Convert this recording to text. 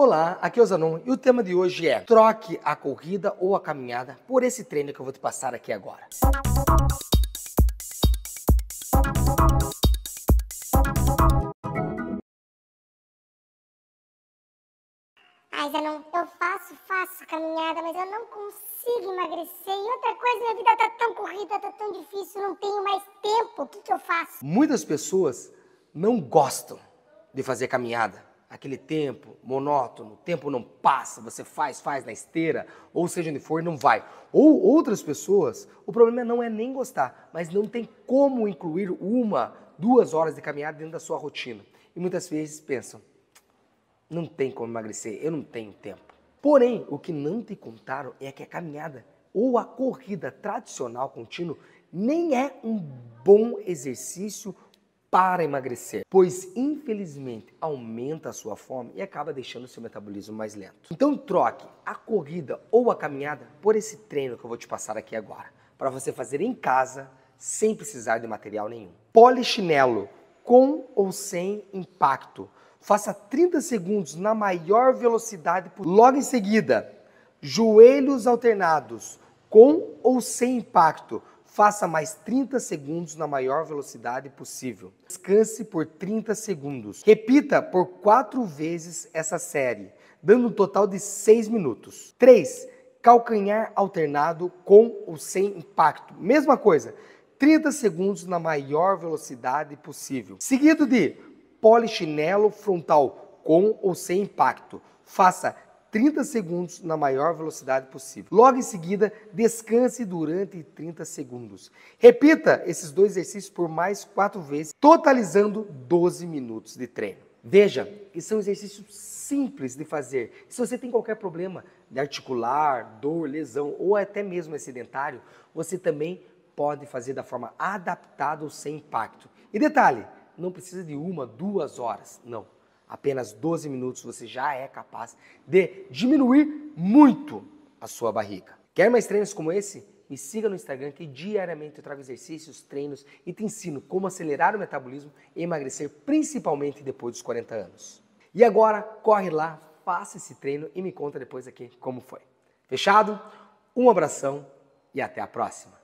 Olá, aqui é o Zanon e o tema de hoje é troque a corrida ou a caminhada por esse treino que eu vou te passar aqui agora. Ai, Zanon, eu faço, faço caminhada, mas eu não consigo emagrecer. E outra coisa, minha vida tá tão corrida, tá tão difícil, não tenho mais tempo. O que, que eu faço? Muitas pessoas não gostam de fazer caminhada aquele tempo monótono, o tempo não passa, você faz, faz na esteira, ou seja onde for, não vai. Ou outras pessoas, o problema não é nem gostar, mas não tem como incluir uma, duas horas de caminhada dentro da sua rotina. E muitas vezes pensam, não tem como emagrecer, eu não tenho tempo. Porém, o que não te contaram é que a caminhada ou a corrida tradicional contínua nem é um bom exercício para emagrecer, pois infelizmente aumenta a sua fome e acaba deixando seu metabolismo mais lento. Então troque a corrida ou a caminhada por esse treino que eu vou te passar aqui agora, para você fazer em casa sem precisar de material nenhum. Polichinelo com ou sem impacto. Faça 30 segundos na maior velocidade possível. Logo em seguida, joelhos alternados com ou sem impacto. Faça mais 30 segundos na maior velocidade possível. Descanse por 30 segundos. Repita por 4 vezes essa série, dando um total de 6 minutos. 3. Calcanhar alternado com ou sem impacto. Mesma coisa, 30 segundos na maior velocidade possível. Seguido de polichinelo frontal com ou sem impacto. Faça 30 segundos na maior velocidade possível. Logo em seguida, descanse durante 30 segundos. Repita esses dois exercícios por mais quatro vezes, totalizando 12 minutos de treino. Veja que são exercícios simples de fazer. Se você tem qualquer problema de articular, dor, lesão ou até mesmo é sedentário, você também pode fazer da forma adaptada ou sem impacto. E detalhe, não precisa de uma, duas horas, não apenas 12 minutos você já é capaz de diminuir muito a sua barriga. Quer mais treinos como esse? Me siga no Instagram que diariamente eu trago exercícios, treinos e te ensino como acelerar o metabolismo e emagrecer principalmente depois dos 40 anos. E agora, corre lá, faça esse treino e me conta depois aqui como foi. Fechado? Um abração e até a próxima.